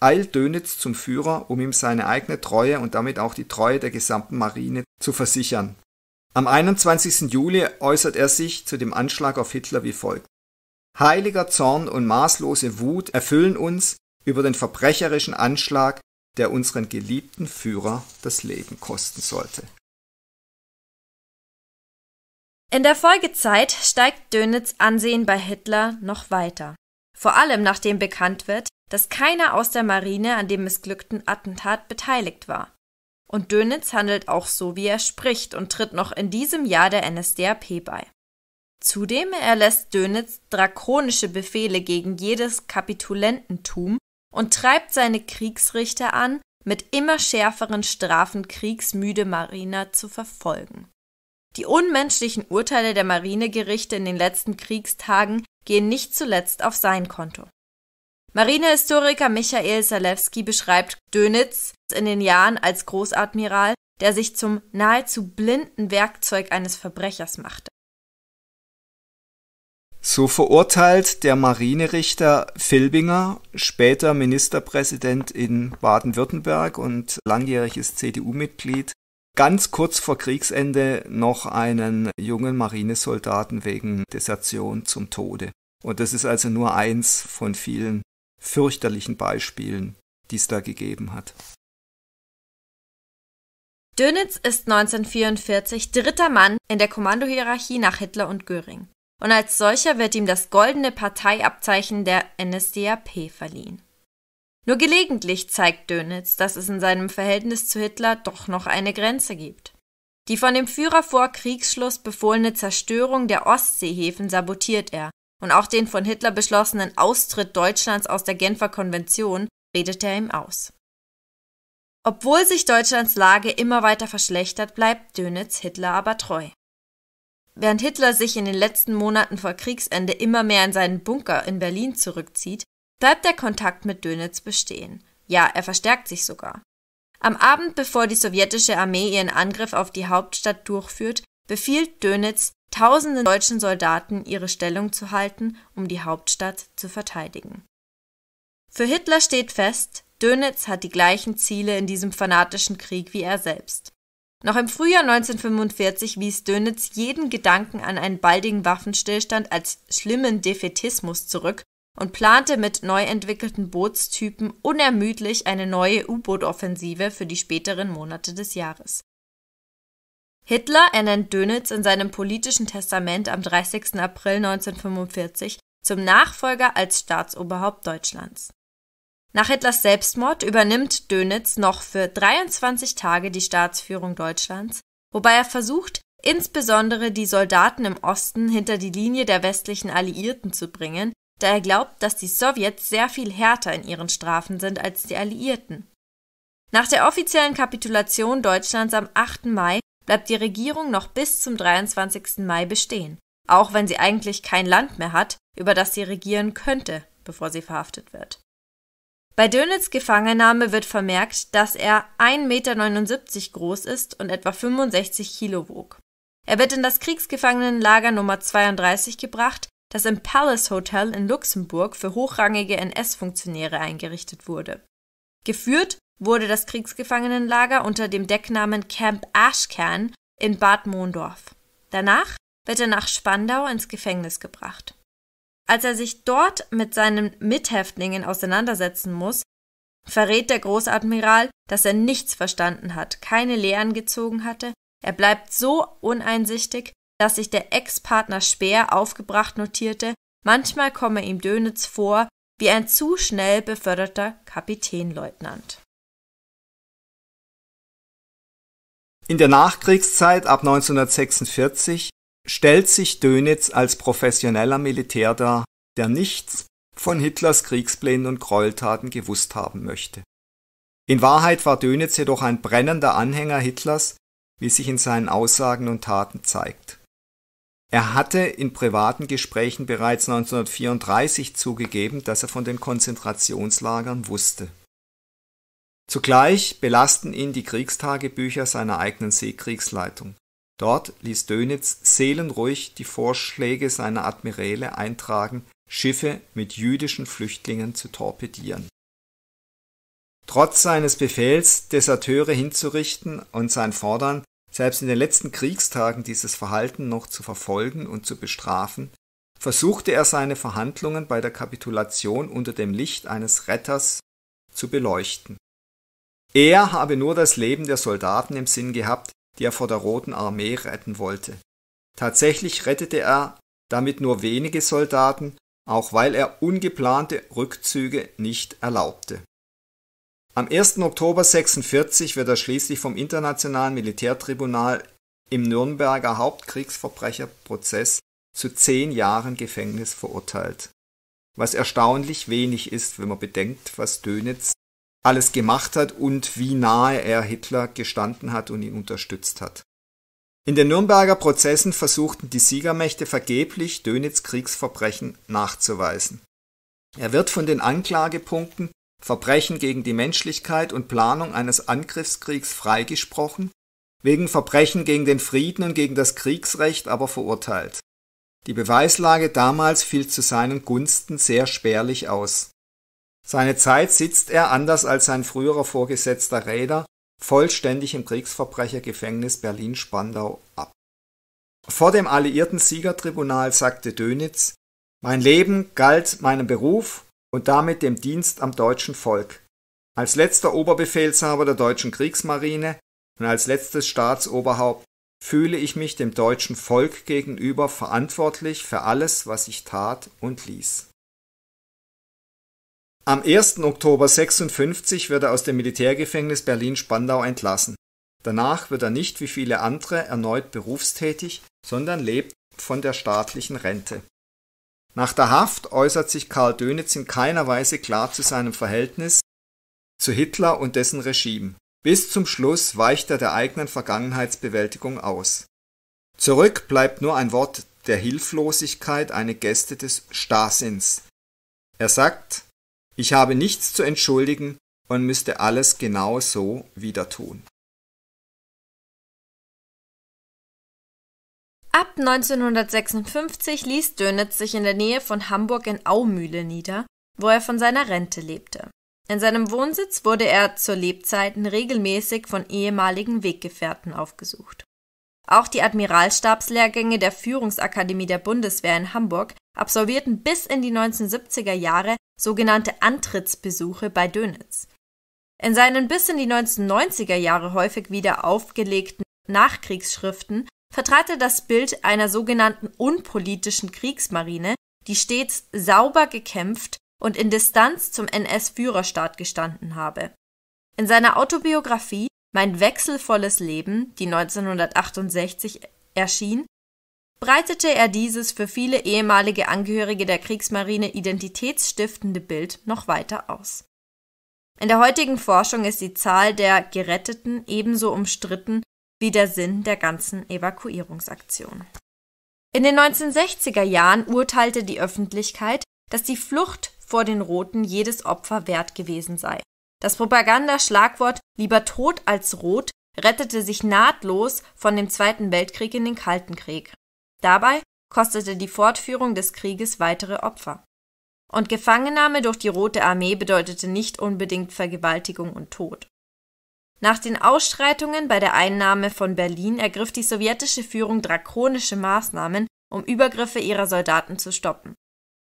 eilt Dönitz zum Führer, um ihm seine eigene Treue und damit auch die Treue der gesamten Marine zu versichern. Am 21. Juli äußert er sich zu dem Anschlag auf Hitler wie folgt. Heiliger Zorn und maßlose Wut erfüllen uns, über den verbrecherischen Anschlag, der unseren geliebten Führer das Leben kosten sollte. In der Folgezeit steigt Dönitz Ansehen bei Hitler noch weiter. Vor allem nachdem bekannt wird, dass keiner aus der Marine an dem missglückten Attentat beteiligt war. Und Dönitz handelt auch so, wie er spricht und tritt noch in diesem Jahr der NSDAP bei. Zudem erlässt Dönitz drakonische Befehle gegen jedes Kapitulententum und treibt seine Kriegsrichter an, mit immer schärferen Strafen kriegsmüde Mariner zu verfolgen. Die unmenschlichen Urteile der Marinegerichte in den letzten Kriegstagen gehen nicht zuletzt auf sein Konto. Marinehistoriker Michael Salewski beschreibt Dönitz in den Jahren als Großadmiral, der sich zum nahezu blinden Werkzeug eines Verbrechers machte. So verurteilt der Marinerichter Filbinger, später Ministerpräsident in Baden-Württemberg und langjähriges CDU-Mitglied, ganz kurz vor Kriegsende noch einen jungen Marinesoldaten wegen Desertion zum Tode. Und das ist also nur eins von vielen fürchterlichen Beispielen, die es da gegeben hat. Dönitz ist 1944 dritter Mann in der Kommandohierarchie nach Hitler und Göring und als solcher wird ihm das goldene Parteiabzeichen der NSDAP verliehen. Nur gelegentlich zeigt Dönitz, dass es in seinem Verhältnis zu Hitler doch noch eine Grenze gibt. Die von dem Führer vor Kriegsschluss befohlene Zerstörung der Ostseehäfen sabotiert er und auch den von Hitler beschlossenen Austritt Deutschlands aus der Genfer Konvention redet er ihm aus. Obwohl sich Deutschlands Lage immer weiter verschlechtert, bleibt Dönitz Hitler aber treu. Während Hitler sich in den letzten Monaten vor Kriegsende immer mehr in seinen Bunker in Berlin zurückzieht, bleibt der Kontakt mit Dönitz bestehen. Ja, er verstärkt sich sogar. Am Abend, bevor die sowjetische Armee ihren Angriff auf die Hauptstadt durchführt, befiehlt Dönitz, tausenden deutschen Soldaten ihre Stellung zu halten, um die Hauptstadt zu verteidigen. Für Hitler steht fest, Dönitz hat die gleichen Ziele in diesem fanatischen Krieg wie er selbst. Noch im Frühjahr 1945 wies Dönitz jeden Gedanken an einen baldigen Waffenstillstand als schlimmen Defetismus zurück und plante mit neu entwickelten Bootstypen unermüdlich eine neue U-Boot-Offensive für die späteren Monate des Jahres. Hitler ernennt Dönitz in seinem politischen Testament am 30. April 1945 zum Nachfolger als Staatsoberhaupt Deutschlands nach Hitlers Selbstmord übernimmt Dönitz noch für 23 Tage die Staatsführung Deutschlands, wobei er versucht, insbesondere die Soldaten im Osten hinter die Linie der westlichen Alliierten zu bringen, da er glaubt, dass die Sowjets sehr viel härter in ihren Strafen sind als die Alliierten. Nach der offiziellen Kapitulation Deutschlands am 8. Mai bleibt die Regierung noch bis zum 23. Mai bestehen, auch wenn sie eigentlich kein Land mehr hat, über das sie regieren könnte, bevor sie verhaftet wird. Bei Dönitz Gefangennahme wird vermerkt, dass er 1,79 Meter groß ist und etwa 65 Kilo wog. Er wird in das Kriegsgefangenenlager Nummer 32 gebracht, das im Palace Hotel in Luxemburg für hochrangige NS-Funktionäre eingerichtet wurde. Geführt wurde das Kriegsgefangenenlager unter dem Decknamen Camp Ashcan in Bad Mondorf. Danach wird er nach Spandau ins Gefängnis gebracht als er sich dort mit seinen Mithäftlingen auseinandersetzen muss, verrät der Großadmiral, dass er nichts verstanden hat, keine Lehren gezogen hatte, er bleibt so uneinsichtig, dass sich der Ex-Partner Speer aufgebracht notierte, manchmal komme ihm Dönitz vor wie ein zu schnell beförderter Kapitänleutnant. In der Nachkriegszeit ab 1946 stellt sich Dönitz als professioneller Militär dar, der nichts von Hitlers Kriegsplänen und Gräueltaten gewusst haben möchte. In Wahrheit war Dönitz jedoch ein brennender Anhänger Hitlers, wie sich in seinen Aussagen und Taten zeigt. Er hatte in privaten Gesprächen bereits 1934 zugegeben, dass er von den Konzentrationslagern wusste. Zugleich belasten ihn die Kriegstagebücher seiner eigenen Seekriegsleitung. Dort ließ Dönitz seelenruhig die Vorschläge seiner Admiräle eintragen, Schiffe mit jüdischen Flüchtlingen zu torpedieren. Trotz seines Befehls, Deserteure hinzurichten und sein Fordern, selbst in den letzten Kriegstagen dieses Verhalten noch zu verfolgen und zu bestrafen, versuchte er seine Verhandlungen bei der Kapitulation unter dem Licht eines Retters zu beleuchten. Er habe nur das Leben der Soldaten im Sinn gehabt, die er vor der Roten Armee retten wollte. Tatsächlich rettete er damit nur wenige Soldaten, auch weil er ungeplante Rückzüge nicht erlaubte. Am 1. Oktober 1946 wird er schließlich vom Internationalen Militärtribunal im Nürnberger Hauptkriegsverbrecherprozess zu zehn Jahren Gefängnis verurteilt. Was erstaunlich wenig ist, wenn man bedenkt, was Dönitz alles gemacht hat und wie nahe er Hitler gestanden hat und ihn unterstützt hat. In den Nürnberger Prozessen versuchten die Siegermächte vergeblich, Dönitz Kriegsverbrechen nachzuweisen. Er wird von den Anklagepunkten Verbrechen gegen die Menschlichkeit und Planung eines Angriffskriegs freigesprochen, wegen Verbrechen gegen den Frieden und gegen das Kriegsrecht aber verurteilt. Die Beweislage damals fiel zu seinen Gunsten sehr spärlich aus. Seine Zeit sitzt er, anders als sein früherer Vorgesetzter Räder, vollständig im Kriegsverbrechergefängnis Berlin-Spandau ab. Vor dem alliierten Siegertribunal sagte Dönitz, mein Leben galt meinem Beruf und damit dem Dienst am deutschen Volk. Als letzter Oberbefehlshaber der deutschen Kriegsmarine und als letztes Staatsoberhaupt fühle ich mich dem deutschen Volk gegenüber verantwortlich für alles, was ich tat und ließ. Am 1. Oktober 1956 wird er aus dem Militärgefängnis Berlin-Spandau entlassen. Danach wird er nicht wie viele andere erneut berufstätig, sondern lebt von der staatlichen Rente. Nach der Haft äußert sich Karl Dönitz in keiner Weise klar zu seinem Verhältnis zu Hitler und dessen Regime. Bis zum Schluss weicht er der eigenen Vergangenheitsbewältigung aus. Zurück bleibt nur ein Wort der Hilflosigkeit, eine Geste des Stasins. Er sagt, ich habe nichts zu entschuldigen und müsste alles genau so wieder tun. Ab 1956 ließ Dönitz sich in der Nähe von Hamburg in Aumühle nieder, wo er von seiner Rente lebte. In seinem Wohnsitz wurde er zur Lebzeiten regelmäßig von ehemaligen Weggefährten aufgesucht. Auch die Admiralstabslehrgänge der Führungsakademie der Bundeswehr in Hamburg absolvierten bis in die 1970er Jahre sogenannte Antrittsbesuche bei Dönitz. In seinen bis in die 1990er Jahre häufig wieder aufgelegten Nachkriegsschriften vertrat er das Bild einer sogenannten unpolitischen Kriegsmarine, die stets sauber gekämpft und in Distanz zum NS-Führerstaat gestanden habe. In seiner Autobiografie Mein wechselvolles Leben, die 1968 erschien, breitete er dieses für viele ehemalige Angehörige der Kriegsmarine identitätsstiftende Bild noch weiter aus. In der heutigen Forschung ist die Zahl der Geretteten ebenso umstritten wie der Sinn der ganzen Evakuierungsaktion. In den 1960er Jahren urteilte die Öffentlichkeit, dass die Flucht vor den Roten jedes Opfer wert gewesen sei. Das Propagandaschlagwort lieber tot als rot rettete sich nahtlos von dem Zweiten Weltkrieg in den Kalten Krieg. Dabei kostete die Fortführung des Krieges weitere Opfer. Und Gefangennahme durch die Rote Armee bedeutete nicht unbedingt Vergewaltigung und Tod. Nach den Ausschreitungen bei der Einnahme von Berlin ergriff die sowjetische Führung drakonische Maßnahmen, um Übergriffe ihrer Soldaten zu stoppen.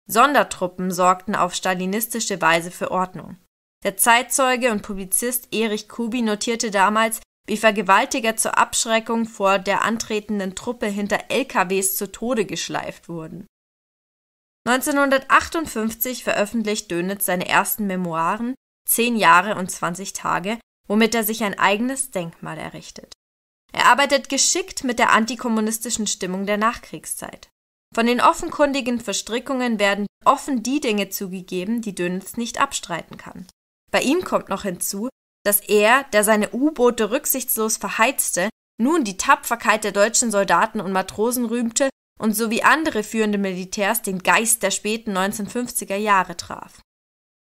Sondertruppen sorgten auf stalinistische Weise für Ordnung. Der Zeitzeuge und Publizist Erich Kubi notierte damals, wie Vergewaltiger zur Abschreckung vor der antretenden Truppe hinter LKWs zu Tode geschleift wurden. 1958 veröffentlicht Dönitz seine ersten Memoiren Zehn Jahre und 20 Tage, womit er sich ein eigenes Denkmal errichtet. Er arbeitet geschickt mit der antikommunistischen Stimmung der Nachkriegszeit. Von den offenkundigen Verstrickungen werden offen die Dinge zugegeben, die Dönitz nicht abstreiten kann. Bei ihm kommt noch hinzu, dass er, der seine U-Boote rücksichtslos verheizte, nun die Tapferkeit der deutschen Soldaten und Matrosen rühmte und sowie andere führende Militärs den Geist der späten 1950er Jahre traf.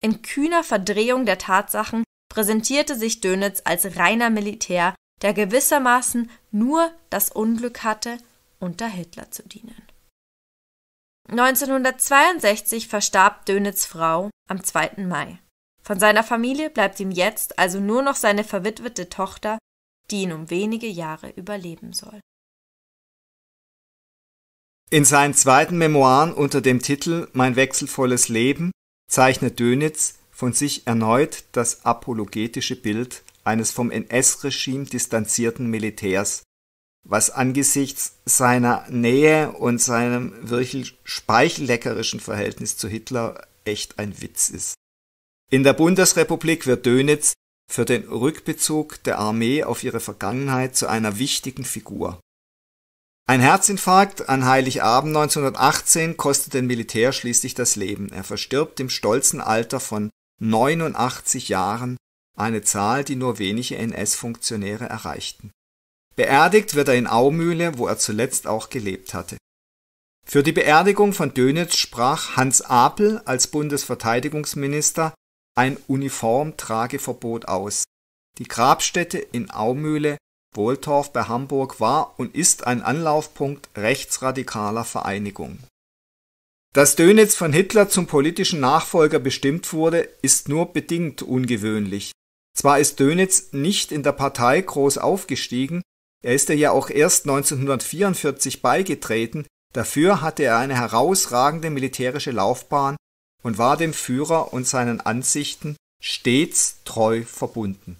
In kühner Verdrehung der Tatsachen präsentierte sich Dönitz als reiner Militär, der gewissermaßen nur das Unglück hatte, unter Hitler zu dienen. 1962 verstarb Dönitz Frau am 2. Mai. Von seiner Familie bleibt ihm jetzt also nur noch seine verwitwete Tochter, die ihn um wenige Jahre überleben soll. In seinen zweiten Memoiren unter dem Titel Mein wechselvolles Leben zeichnet Dönitz von sich erneut das apologetische Bild eines vom NS-Regime distanzierten Militärs, was angesichts seiner Nähe und seinem wirklich speichelleckerischen Verhältnis zu Hitler echt ein Witz ist. In der Bundesrepublik wird Dönitz für den Rückbezug der Armee auf ihre Vergangenheit zu einer wichtigen Figur. Ein Herzinfarkt an Heiligabend 1918 kostet den Militär schließlich das Leben. Er verstirbt im stolzen Alter von 89 Jahren, eine Zahl, die nur wenige NS-Funktionäre erreichten. Beerdigt wird er in Aumühle, wo er zuletzt auch gelebt hatte. Für die Beerdigung von Dönitz sprach Hans Apel als Bundesverteidigungsminister ein Uniformtrageverbot aus. Die Grabstätte in Aumühle, Wohltorf bei Hamburg war und ist ein Anlaufpunkt rechtsradikaler Vereinigung. Dass Dönitz von Hitler zum politischen Nachfolger bestimmt wurde, ist nur bedingt ungewöhnlich. Zwar ist Dönitz nicht in der Partei groß aufgestiegen, er ist ja auch erst 1944 beigetreten, dafür hatte er eine herausragende militärische Laufbahn und war dem Führer und seinen Ansichten stets treu verbunden.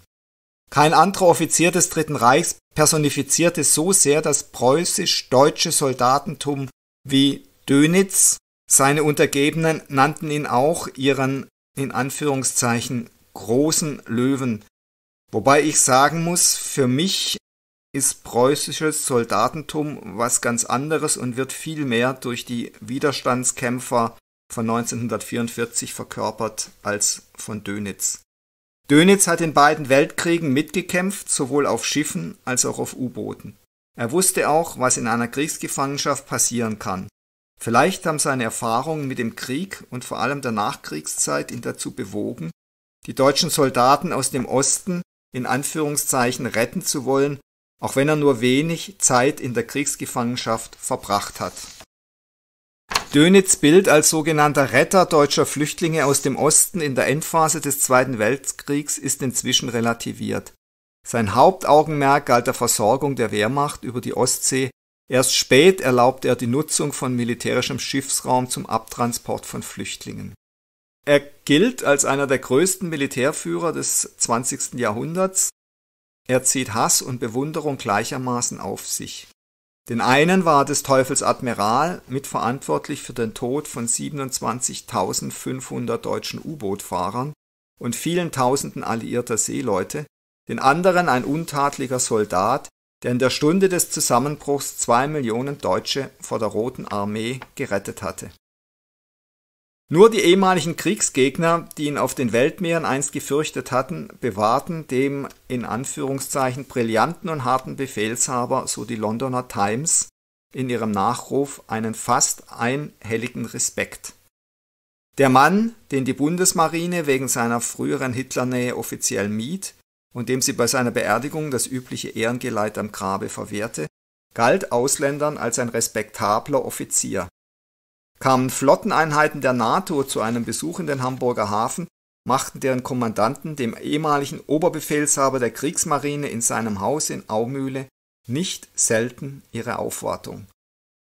Kein anderer Offizier des Dritten Reichs personifizierte so sehr das preußisch-deutsche Soldatentum wie Dönitz. Seine Untergebenen nannten ihn auch ihren in Anführungszeichen großen Löwen. Wobei ich sagen muss, für mich ist preußisches Soldatentum was ganz anderes und wird vielmehr durch die Widerstandskämpfer von 1944 verkörpert als von Dönitz. Dönitz hat in beiden Weltkriegen mitgekämpft, sowohl auf Schiffen als auch auf U-Booten. Er wusste auch, was in einer Kriegsgefangenschaft passieren kann. Vielleicht haben seine Erfahrungen mit dem Krieg und vor allem der Nachkriegszeit ihn dazu bewogen, die deutschen Soldaten aus dem Osten in Anführungszeichen retten zu wollen, auch wenn er nur wenig Zeit in der Kriegsgefangenschaft verbracht hat. Dönitz Bild als sogenannter Retter deutscher Flüchtlinge aus dem Osten in der Endphase des Zweiten Weltkriegs ist inzwischen relativiert. Sein Hauptaugenmerk galt der Versorgung der Wehrmacht über die Ostsee, erst spät erlaubte er die Nutzung von militärischem Schiffsraum zum Abtransport von Flüchtlingen. Er gilt als einer der größten Militärführer des 20. Jahrhunderts. Er zieht Hass und Bewunderung gleichermaßen auf sich. Den einen war des Teufels Admiral mitverantwortlich für den Tod von 27.500 deutschen U-Boot-Fahrern und vielen Tausenden alliierter Seeleute, den anderen ein untadliger Soldat, der in der Stunde des Zusammenbruchs zwei Millionen Deutsche vor der Roten Armee gerettet hatte nur die ehemaligen Kriegsgegner, die ihn auf den Weltmeeren einst gefürchtet hatten, bewahrten dem in Anführungszeichen brillanten und harten Befehlshaber, so die Londoner Times, in ihrem Nachruf einen fast einhelligen Respekt. Der Mann, den die Bundesmarine wegen seiner früheren Hitlernähe offiziell mied und dem sie bei seiner Beerdigung das übliche Ehrengeleit am Grabe verwehrte, galt Ausländern als ein respektabler Offizier kamen Flotteneinheiten der NATO zu einem Besuch in den Hamburger Hafen, machten deren Kommandanten dem ehemaligen Oberbefehlshaber der Kriegsmarine in seinem Haus in Aumühle nicht selten ihre Aufwartung.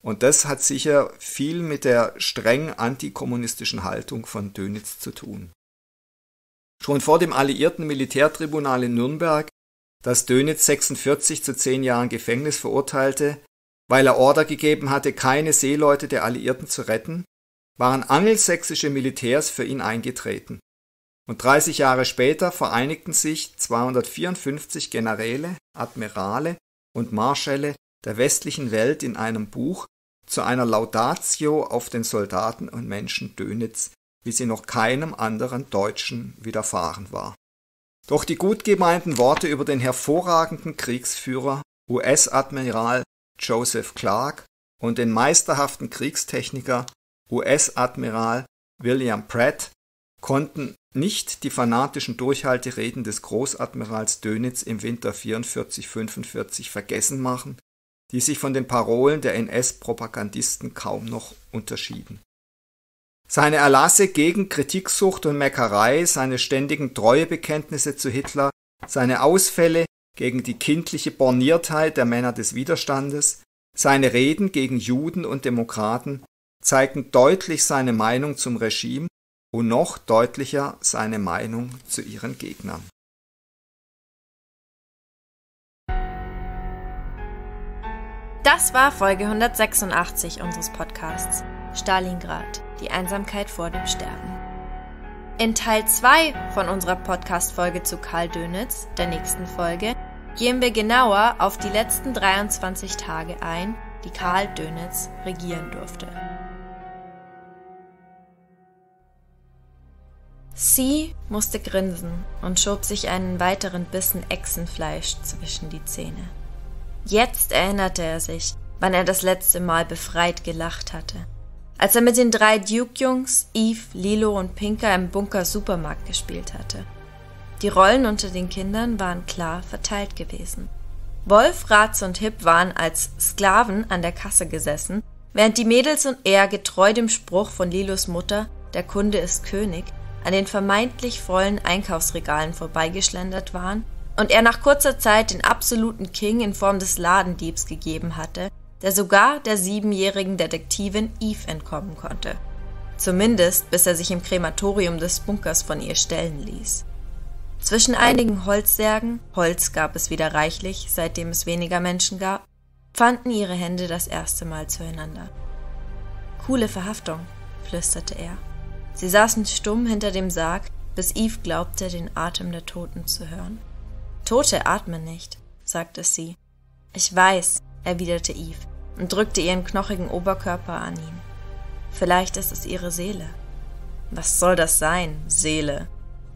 Und das hat sicher viel mit der streng antikommunistischen Haltung von Dönitz zu tun. Schon vor dem alliierten Militärtribunal in Nürnberg, das Dönitz 46 zu 10 Jahren Gefängnis verurteilte, weil er Order gegeben hatte, keine Seeleute der Alliierten zu retten, waren angelsächsische Militärs für ihn eingetreten. Und 30 Jahre später vereinigten sich 254 Generäle, Admirale und Marschälle der westlichen Welt in einem Buch zu einer Laudatio auf den Soldaten und Menschen Dönitz, wie sie noch keinem anderen Deutschen widerfahren war. Doch die gut gemeinten Worte über den hervorragenden Kriegsführer, US-Admiral Joseph Clark und den meisterhaften Kriegstechniker US-Admiral William Pratt konnten nicht die fanatischen Durchhaltereden des Großadmirals Dönitz im Winter 44-45 vergessen machen, die sich von den Parolen der NS-Propagandisten kaum noch unterschieden. Seine Erlasse gegen Kritiksucht und Meckerei, seine ständigen Treuebekenntnisse zu Hitler, seine Ausfälle gegen die kindliche Borniertheit der Männer des Widerstandes, seine Reden gegen Juden und Demokraten zeigten deutlich seine Meinung zum Regime und noch deutlicher seine Meinung zu ihren Gegnern. Das war Folge 186 unseres Podcasts Stalingrad, die Einsamkeit vor dem Sterben. In Teil 2 von unserer Podcast-Folge zu Karl Dönitz, der nächsten Folge, gehen wir genauer auf die letzten 23 Tage ein, die Karl Dönitz regieren durfte. Sie musste grinsen und schob sich einen weiteren Bissen Echsenfleisch zwischen die Zähne. Jetzt erinnerte er sich, wann er das letzte Mal befreit gelacht hatte als er mit den drei Duke-Jungs, Eve, Lilo und Pinker im Bunker Supermarkt gespielt hatte. Die Rollen unter den Kindern waren klar verteilt gewesen. Wolf, Ratz und Hip waren als Sklaven an der Kasse gesessen, während die Mädels und er getreu dem Spruch von Lilos Mutter, der Kunde ist König, an den vermeintlich vollen Einkaufsregalen vorbeigeschlendert waren und er nach kurzer Zeit den absoluten King in Form des Ladendiebs gegeben hatte, der sogar der siebenjährigen Detektivin Eve entkommen konnte. Zumindest bis er sich im Krematorium des Bunkers von ihr stellen ließ. Zwischen einigen Holzsärgen, Holz gab es wieder reichlich, seitdem es weniger Menschen gab, fanden ihre Hände das erste Mal zueinander. Coole Verhaftung, flüsterte er. Sie saßen stumm hinter dem Sarg, bis Eve glaubte, den Atem der Toten zu hören. Tote atmen nicht, sagte sie. Ich weiß, erwiderte Eve, und drückte ihren knochigen Oberkörper an ihn. Vielleicht ist es ihre Seele. Was soll das sein, Seele?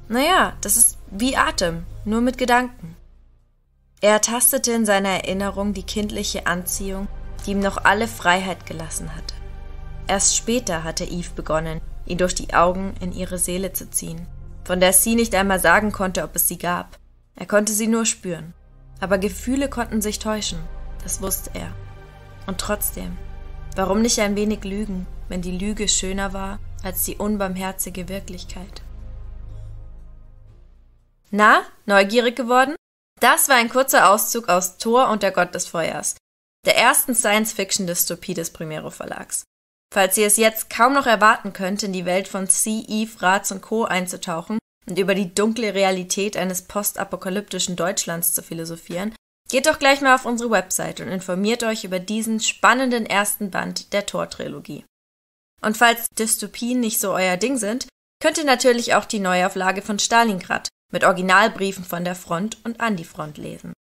Naja, das ist wie Atem, nur mit Gedanken. Er tastete in seiner Erinnerung die kindliche Anziehung, die ihm noch alle Freiheit gelassen hatte. Erst später hatte Eve begonnen, ihn durch die Augen in ihre Seele zu ziehen, von der sie nicht einmal sagen konnte, ob es sie gab. Er konnte sie nur spüren. Aber Gefühle konnten sich täuschen, das wusste er. Und trotzdem, warum nicht ein wenig lügen, wenn die Lüge schöner war als die unbarmherzige Wirklichkeit? Na, neugierig geworden? Das war ein kurzer Auszug aus Thor und der Gott des Feuers, der ersten Science-Fiction-Dystopie des Primero Verlags. Falls ihr es jetzt kaum noch erwarten könnt, in die Welt von C. Eve, Fratz und Co. einzutauchen und über die dunkle Realität eines postapokalyptischen Deutschlands zu philosophieren, Geht doch gleich mal auf unsere Website und informiert euch über diesen spannenden ersten Band der Thor-Trilogie. Und falls Dystopien nicht so euer Ding sind, könnt ihr natürlich auch die Neuauflage von Stalingrad mit Originalbriefen von der Front und an die Front lesen.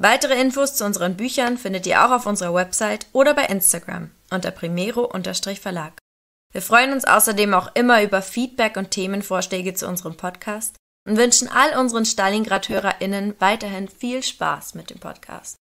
Weitere Infos zu unseren Büchern findet ihr auch auf unserer Website oder bei Instagram unter primero-verlag. Wir freuen uns außerdem auch immer über Feedback und Themenvorschläge zu unserem Podcast und wünschen all unseren Stalingrad-HörerInnen weiterhin viel Spaß mit dem Podcast.